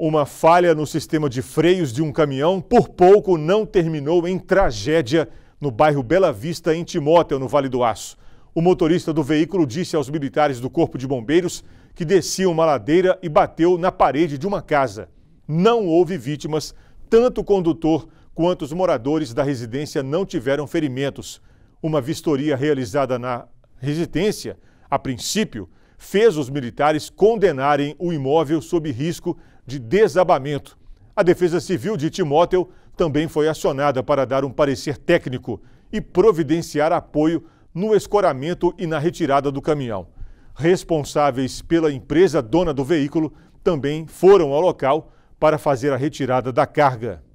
Uma falha no sistema de freios de um caminhão por pouco não terminou em tragédia no bairro Bela Vista, em Timóteo, no Vale do Aço. O motorista do veículo disse aos militares do Corpo de Bombeiros que descia uma ladeira e bateu na parede de uma casa. Não houve vítimas, tanto o condutor quanto os moradores da residência não tiveram ferimentos. Uma vistoria realizada na residência, a princípio, fez os militares condenarem o imóvel sob risco de desabamento. A Defesa Civil de Timóteo também foi acionada para dar um parecer técnico e providenciar apoio no escoramento e na retirada do caminhão. Responsáveis pela empresa dona do veículo também foram ao local para fazer a retirada da carga.